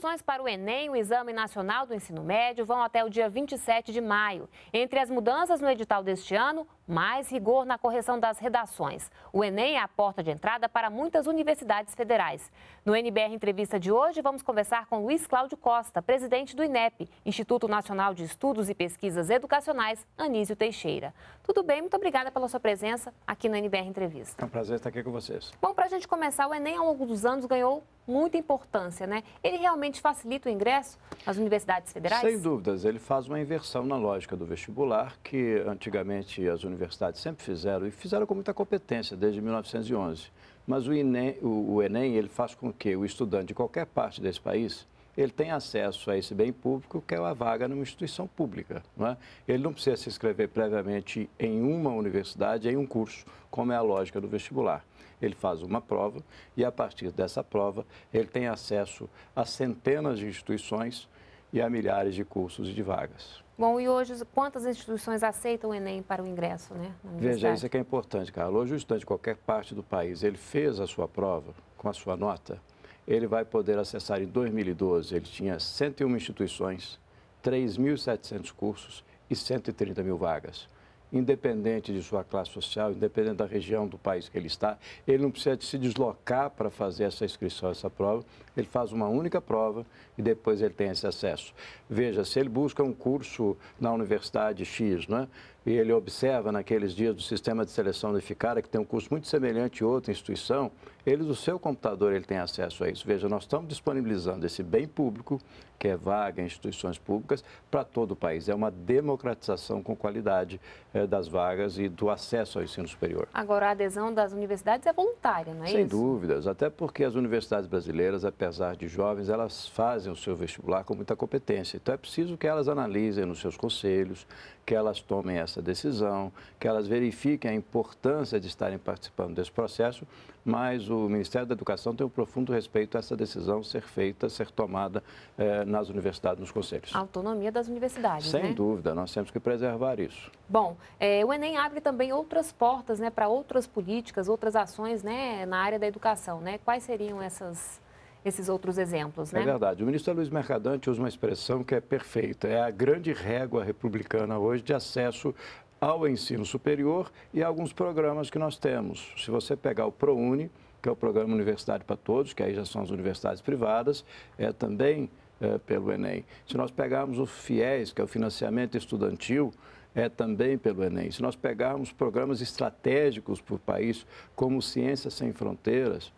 inscrições para o Enem, o Exame Nacional do Ensino Médio, vão até o dia 27 de maio. Entre as mudanças no edital deste ano, mais rigor na correção das redações. O Enem é a porta de entrada para muitas universidades federais. No NBR Entrevista de hoje, vamos conversar com Luiz Cláudio Costa, presidente do INEP, Instituto Nacional de Estudos e Pesquisas Educacionais, Anísio Teixeira. Tudo bem? Muito obrigada pela sua presença aqui no NBR Entrevista. É um prazer estar aqui com vocês. Bom, para a gente começar, o Enem ao longo dos anos ganhou muita importância, né? Ele realmente facilita o ingresso às universidades federais? Sem dúvidas, ele faz uma inversão na lógica do vestibular, que antigamente as universidades sempre fizeram, e fizeram com muita competência desde 1911. Mas o Enem, o, o Enem ele faz com que o estudante de qualquer parte desse país ele tem acesso a esse bem público, que é uma vaga numa instituição pública. Não é? Ele não precisa se inscrever previamente em uma universidade, em um curso, como é a lógica do vestibular ele faz uma prova e, a partir dessa prova, ele tem acesso a centenas de instituições e a milhares de cursos e de vagas. Bom, e hoje quantas instituições aceitam o Enem para o ingresso, né? Veja, isso é que é importante, Carla. Hoje o estudante de qualquer parte do país, ele fez a sua prova com a sua nota, ele vai poder acessar em 2012, ele tinha 101 instituições, 3.700 cursos e 130 mil vagas independente de sua classe social, independente da região do país que ele está, ele não precisa de se deslocar para fazer essa inscrição, essa prova. Ele faz uma única prova e depois ele tem esse acesso. Veja, se ele busca um curso na Universidade X, não é? e ele observa naqueles dias do sistema de seleção unificada, que tem um curso muito semelhante a outra instituição, ele do seu computador ele tem acesso a isso. Veja, nós estamos disponibilizando esse bem público, que é vaga em instituições públicas, para todo o país. É uma democratização com qualidade eh, das vagas e do acesso ao ensino superior. Agora, a adesão das universidades é voluntária, não é Sem isso? Sem dúvidas, até porque as universidades brasileiras, apesar de jovens, elas fazem o seu vestibular com muita competência. Então, é preciso que elas analisem nos seus conselhos, que elas tomem essa essa decisão, que elas verifiquem a importância de estarem participando desse processo, mas o Ministério da Educação tem um profundo respeito a essa decisão ser feita, ser tomada eh, nas universidades, nos conselhos. A autonomia das universidades, Sem né? dúvida, nós temos que preservar isso. Bom, eh, o Enem abre também outras portas né, para outras políticas, outras ações né, na área da educação. Né? Quais seriam essas esses outros exemplos, né? É verdade. O ministro Luiz Mercadante usa uma expressão que é perfeita. É a grande régua republicana hoje de acesso ao ensino superior e a alguns programas que nós temos. Se você pegar o ProUni, que é o programa Universidade para Todos, que aí já são as universidades privadas, é também é, pelo Enem. Se nós pegarmos o FIES, que é o financiamento estudantil, é também pelo Enem. Se nós pegarmos programas estratégicos para o país, como Ciências Sem Fronteiras,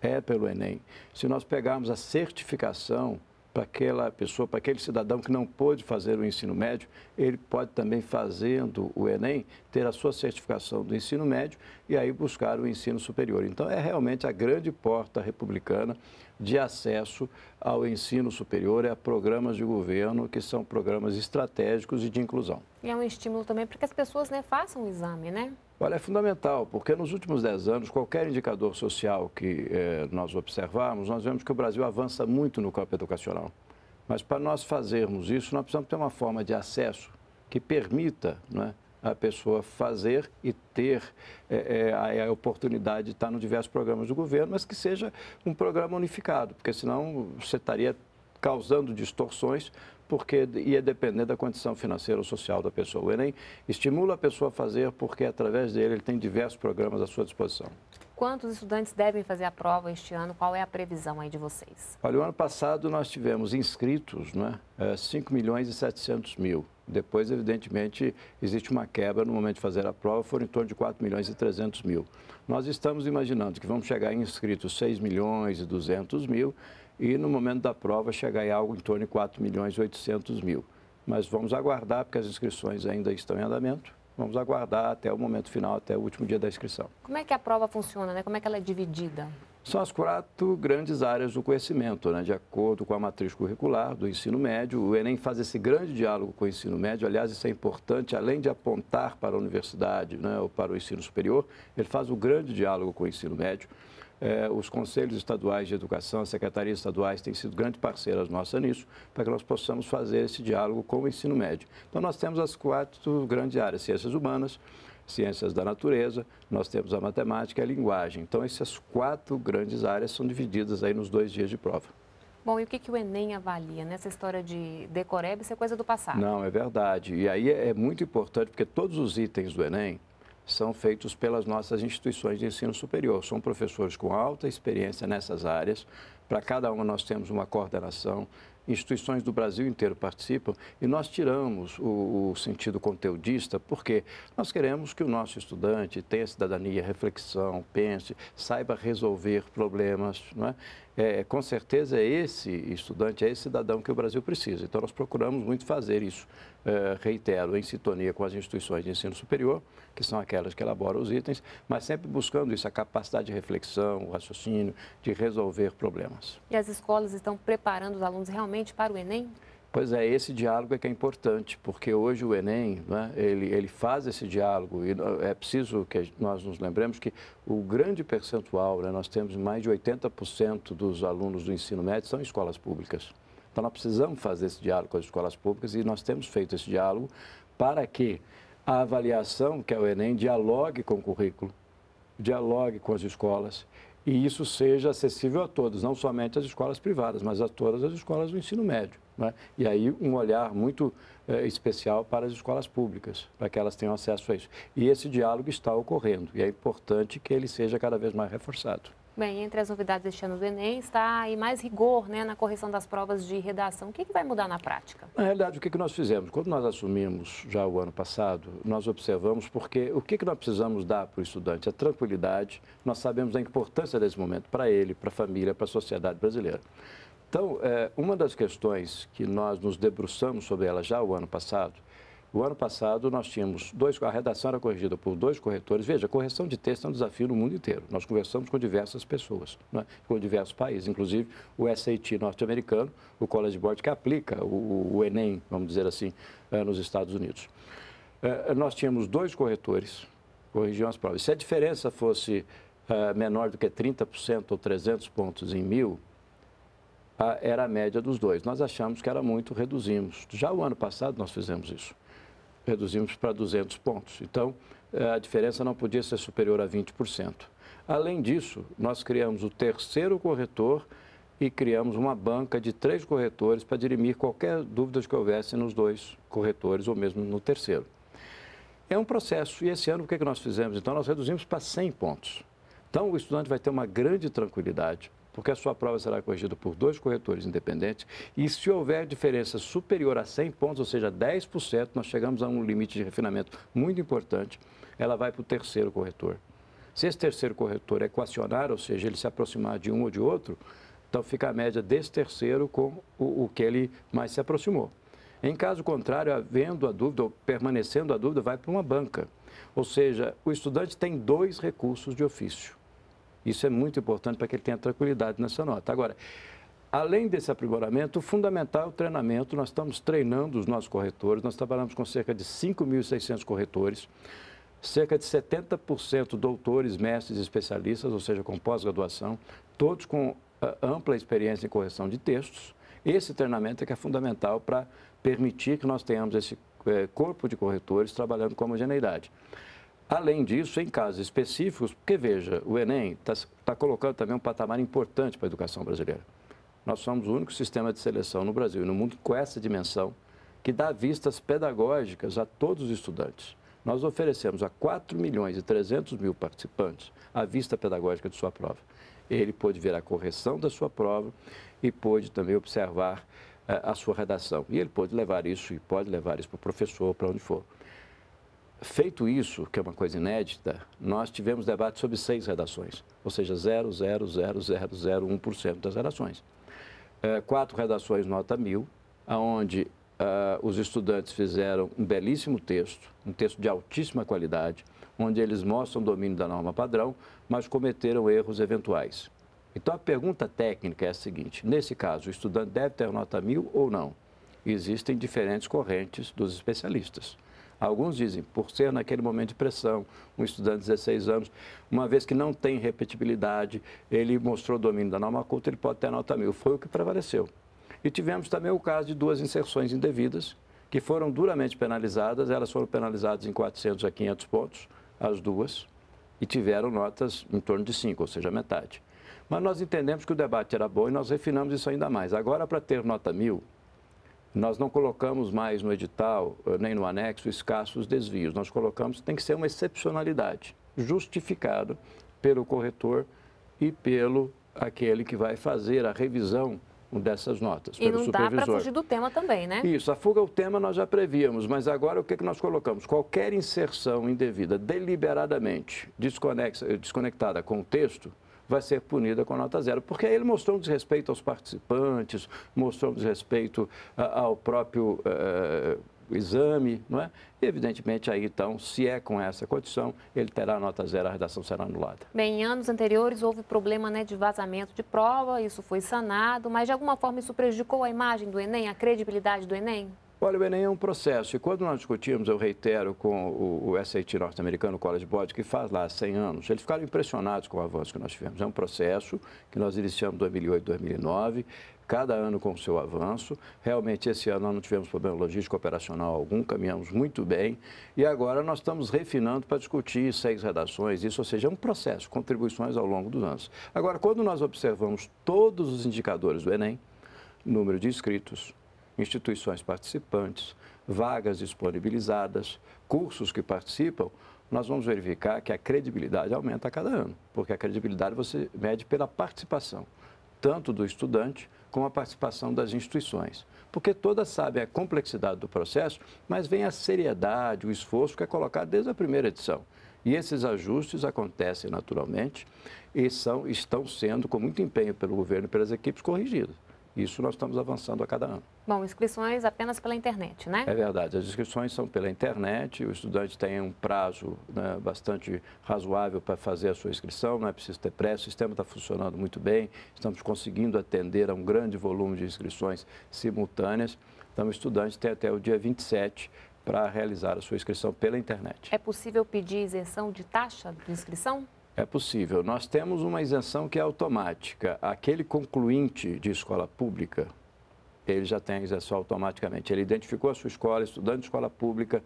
é pelo Enem. Se nós pegarmos a certificação para aquela pessoa, para aquele cidadão que não pôde fazer o ensino médio, ele pode também, fazendo o Enem, ter a sua certificação do ensino médio e aí buscar o ensino superior. Então, é realmente a grande porta republicana de acesso ao ensino superior e é a programas de governo que são programas estratégicos e de inclusão. E é um estímulo também para que as pessoas né, façam o exame, né? Olha, é fundamental, porque nos últimos 10 anos, qualquer indicador social que eh, nós observarmos, nós vemos que o Brasil avança muito no campo educacional. Mas para nós fazermos isso, nós precisamos ter uma forma de acesso que permita né, a pessoa fazer e ter eh, eh a, oportunidade de estar nos diversos programas do governo, mas que seja um programa unificado, porque senão você estaria causando distorções porque ia depender da condição financeira ou social da pessoa. O Enem estimula a pessoa a fazer porque, através dele, ele tem diversos programas à sua disposição. Quantos estudantes devem fazer a prova este ano? Qual é a previsão aí de vocês? Olha, o ano passado nós tivemos inscritos né, 5 eh, milhões e 700 mil. Depois, evidentemente, existe uma quebra no momento de fazer a prova, foram em torno de 4 milhões e 300 mil. Nós estamos imaginando que vamos chegar em inscritos 6 milhões e 200 mil e no momento da prova chegar em algo em torno de 4 milhões e 800 mil. Mas vamos aguardar, porque as inscrições ainda estão em andamento, vamos aguardar até o momento final, até o último dia da inscrição. Como é que a prova funciona, né? Como é que ela é dividida? São as quatro grandes áreas do conhecimento, né? de acordo com a matriz curricular do ensino médio. O Enem faz esse grande diálogo com o ensino médio, aliás, isso é importante, além de apontar para a universidade né? ou para o ensino superior, ele faz o um grande diálogo com o ensino médio eh, os conselhos estaduais de educação, as secretarias estaduais têm sido grandes parceiras nossas nisso, para que nós possamos fazer esse diálogo com o ensino médio. Então, nós temos as quatro grandes áreas: ciências humanas, ciências da natureza, nós temos a matemática e a linguagem. Então, essas quatro grandes áreas são divididas aí nos dois dias de prova. Bom, e o que, que o Enem avalia nessa história de decoreb? Isso é coisa do passado. Não, é verdade. E aí é, é muito importante, porque todos os itens do Enem, são feitos pelas nossas instituições de ensino superior. São professores com alta experiência nessas áreas. Para cada uma nós temos uma coordenação. Instituições do Brasil inteiro participam e nós tiramos o, o sentido conteudista porque nós queremos que o nosso estudante tenha cidadania, reflexão, pense, saiba resolver problemas. Não é? É, com certeza é esse estudante, é esse cidadão que o Brasil precisa. Então nós procuramos muito fazer isso eh, reitero, em sintonia com as instituições de ensino superior, que são aquelas que elaboram os itens, mas sempre buscando isso, a capacidade de reflexão, o raciocínio, de resolver problemas. E as escolas estão preparando os alunos realmente para o Enem? Pois é, esse diálogo é que é importante, porque hoje o Enem, né, ele, ele faz esse diálogo e eh, é preciso que nós nos lembremos que o grande percentual, né, nós temos mais de 80% dos alunos do ensino médio são escolas públicas. Então, nós precisamos fazer esse diálogo com as escolas públicas e nós temos feito esse diálogo para que a avaliação, que é o Enem, dialogue com o currículo, dialogue com as escolas e isso seja acessível a todos, não somente às escolas privadas, mas a todas as escolas do ensino médio. Né? E aí um olhar muito eh, especial para as escolas públicas, para que elas tenham acesso a isso. E esse diálogo está ocorrendo e é importante que ele seja cada vez mais reforçado. Bem, entre as novidades deste ano do Enem está aí mais rigor né, na correção das provas de redação. O que, que vai mudar na prática? Na realidade, o que, que nós fizemos? Quando nós assumimos já o ano passado, nós observamos porque o que, que nós precisamos dar para o estudante? A é tranquilidade, nós sabemos a importância desse momento para ele, para a família, para a sociedade brasileira. Então, é, uma das questões que nós nos debruçamos sobre ela já o ano passado o ano passado nós tínhamos dois, a redação era corrigida por dois corretores. Veja, correção de texto é um desafio no mundo inteiro. Nós conversamos com diversas pessoas, né? com diversos países, inclusive o SAT norte-americano, o College Board que aplica o, o Enem, vamos dizer assim, eh, nos Estados Unidos. Eh, nós tínhamos dois corretores corrigiam as provas. Se a diferença fosse eh, menor do que 30% ou 300 pontos em mil, era a média dos dois. Nós achamos que era muito, reduzimos. Já o ano passado nós fizemos isso reduzimos para 200 pontos. Então, a diferença não podia ser superior a 20%. Além disso, nós criamos o terceiro corretor e criamos uma banca de três corretores para dirimir qualquer dúvida que houvesse nos dois corretores ou mesmo no terceiro. É um processo e esse ano o que, é que nós fizemos? Então, nós reduzimos para 100 pontos. Então, o estudante vai ter uma grande tranquilidade porque a sua prova será corrigida por dois corretores independentes e se houver diferença superior a 100 pontos, ou seja, 10%, nós chegamos a um limite de refinamento muito importante, ela vai para o terceiro corretor. Se esse terceiro corretor equacionar, ou seja, ele se aproximar de um ou de outro, então fica a média desse terceiro com o, o que ele mais se aproximou. Em caso contrário, havendo a dúvida ou permanecendo a dúvida, vai para uma banca. Ou seja, o estudante tem dois recursos de ofício. Isso é muito importante para que ele tenha tranquilidade nessa nota. Agora, Além desse aprimoramento, o fundamental é o treinamento. Nós estamos treinando os nossos corretores, nós trabalhamos com cerca de 5.600 corretores, cerca de 70% doutores, mestres, e especialistas, ou seja, com pós-graduação, todos com ah, ampla experiência em correção de textos. Esse treinamento é que é fundamental para permitir que nós tenhamos esse eh, corpo de corretores trabalhando com homogeneidade. Além disso, em casos específicos, porque veja, o Enem está tá colocando também um patamar importante para a educação brasileira. Nós somos o único sistema de seleção no Brasil e no mundo com essa dimensão que dá vistas pedagógicas a todos os estudantes. Nós oferecemos a 4 milhões e 300 mil participantes a vista pedagógica de sua prova. Ele pôde ver a correção da sua prova e pôde também observar eh, a sua redação. E ele pode levar isso e pode levar isso para o professor, para onde for. Feito isso, que é uma coisa inédita, nós tivemos debate sobre seis redações, ou seja, 0,00001% das redações. É, quatro redações nota mil, onde Uh, é, os estudantes fizeram um belíssimo texto, um texto de altíssima qualidade, onde eles mostram o domínio da norma padrão, mas cometeram erros eventuais. Então a pergunta técnica é a seguinte: nesse caso, o estudante deve ter nota mil ou não? Existem diferentes correntes dos especialistas. Alguns dizem, por ser naquele momento de pressão, um estudante de 16 anos, uma vez que não tem repetibilidade, ele mostrou domínio da norma culta, ele pode ter nota mil. Foi o que prevaleceu. E tivemos também o caso de duas inserções indevidas, que foram duramente penalizadas. Elas foram penalizadas em 400 a 500 pontos, as duas, e tiveram notas em torno de 5, ou seja, metade. Mas nós entendemos que o debate era bom e nós refinamos isso ainda mais. Agora, para ter nota mil, nós não colocamos mais no edital, eh, nem no anexo, escassos desvios. Nós colocamos que tem que ser uma excepcionalidade, justificado pelo corretor e pelo aquele que vai fazer a revisão dessas notas, e pelo supervisor. E não dá para fugir do tema também, né? Isso, a fuga ao é tema nós já prevíamos, mas agora o que, que nós colocamos? Qualquer inserção indevida, deliberadamente desconectada com o texto, vai ser punida com nota zero. Porque ele mostrou um desrespeito aos participantes, mostrou um desrespeito ah, ao próprio eh, exame, não é? Evidentemente, aí então, se é com essa condição, ele terá nota zero, a redação será anulada. Bem, em anos anteriores houve problema né, de vazamento de prova, isso foi sanado, mas de alguma forma isso prejudicou a imagem do Enem, a credibilidade do Enem? Olha, o Enem é um processo. E quando nós discutimos, eu reitero, com o, o SAT norte-americano, o College Board, que faz lá 100 anos, eles ficaram impressionados com o avanço que nós tivemos. É um processo que nós iniciamos em 2008, 2009, cada ano com o seu avanço. Realmente, esse ano nós não tivemos problema logístico operacional algum, caminhamos muito bem. E agora nós estamos refinando para discutir seis redações, isso, ou seja, é um processo, contribuições ao longo dos anos. Agora, quando nós observamos todos os indicadores do Enem, número de inscritos, instituições participantes, vagas disponibilizadas, cursos que participam, nós vamos verificar que a credibilidade aumenta a cada ano, porque a credibilidade você mede pela participação, tanto do estudante como a participação das instituições. Porque todas sabem a complexidade do processo, mas vem a seriedade, o esforço que é colocado desde a primeira edição. E esses ajustes acontecem naturalmente e são, estão sendo, com muito empenho pelo governo e pelas equipes, corrigidos. Isso nós estamos avançando a cada ano. Bom, inscrições apenas pela internet, né? É verdade. As inscrições são pela internet. O estudante tem um prazo né, bastante razoável para fazer a sua inscrição. Não é preciso ter pressa. O sistema está funcionando muito bem. Estamos conseguindo atender a um grande volume de inscrições simultâneas. Então, o estudante tem até o dia 27 para realizar a sua inscrição pela internet. É possível pedir isenção de taxa de inscrição? É possível. Nós temos uma isenção que é automática. Aquele concluinte de escola pública, ele já tem a isenção automaticamente. Ele identificou a sua escola, estudante de escola pública,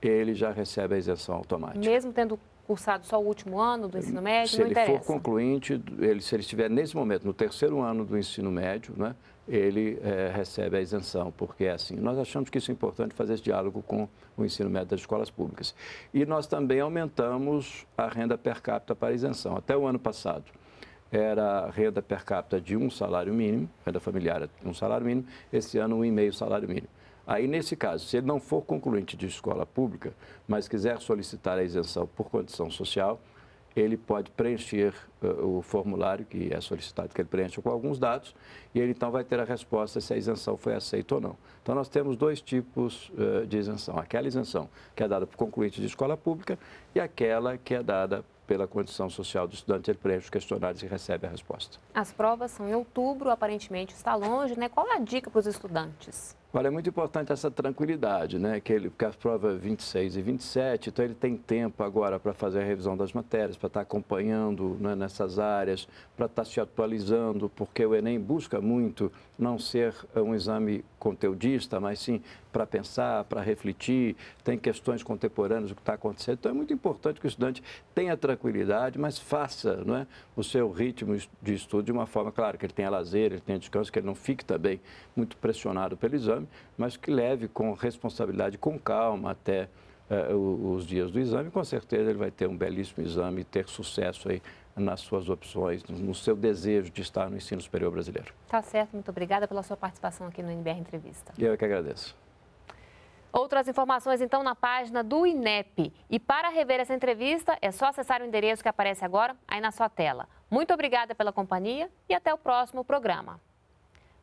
ele já recebe a isenção automática. Mesmo tendo cursado só o último ano do ensino médio, se não interessa. Se ele for concluinte, ele, se ele estiver nesse momento, no terceiro ano do ensino médio, né, ele é, recebe a isenção, porque é assim. Nós achamos que isso é importante fazer esse diálogo com o ensino médio das escolas públicas. E nós também aumentamos a renda per capita para isenção. Até o ano passado era renda per capita de um salário mínimo, renda familiar é um salário mínimo, esse ano um e meio salário mínimo. Aí, nesse caso, se ele não for concluinte de escola pública, mas quiser solicitar a isenção por condição social, ele pode preencher uh, o formulário que é solicitado que ele preencha com alguns dados e ele então vai ter a resposta se a isenção foi aceita ou não. Então nós temos dois tipos uh, de isenção: aquela isenção que é dada por concluinte de escola pública e aquela que é dada pela condição social do estudante, ele preenche os questionários e recebe a resposta. As provas são em outubro, aparentemente está longe, né? Qual é a dica para os estudantes? Olha, é muito importante essa tranquilidade, né? Que ele, porque as provas é 26 e 27, então ele tem tempo agora para fazer a revisão das matérias, para estar tá acompanhando né, nessas áreas, para estar tá se atualizando, porque o Enem busca muito não ser eh, um exame conteudista, mas sim para pensar, para refletir, tem questões contemporâneas do que está acontecendo. Então é muito importante que o estudante tenha tranquilidade, mas faça não é, o seu ritmo de estudo de uma forma, claro, que ele tenha lazer, ele tenha descanso, que ele não fique também muito pressionado pelo exame exame, mas que leve com responsabilidade, com calma até eh, os dias do exame. Com certeza ele vai ter um belíssimo exame e ter sucesso aí nas suas opções, no seu desejo de estar no ensino superior brasileiro. Tá certo, muito obrigada pela sua participação aqui no NBR Entrevista. E eu é que agradeço. Outras informações, então, na página do INEP. E para rever essa entrevista, é só acessar o endereço que aparece agora aí na sua tela. Muito obrigada pela companhia e até o próximo programa.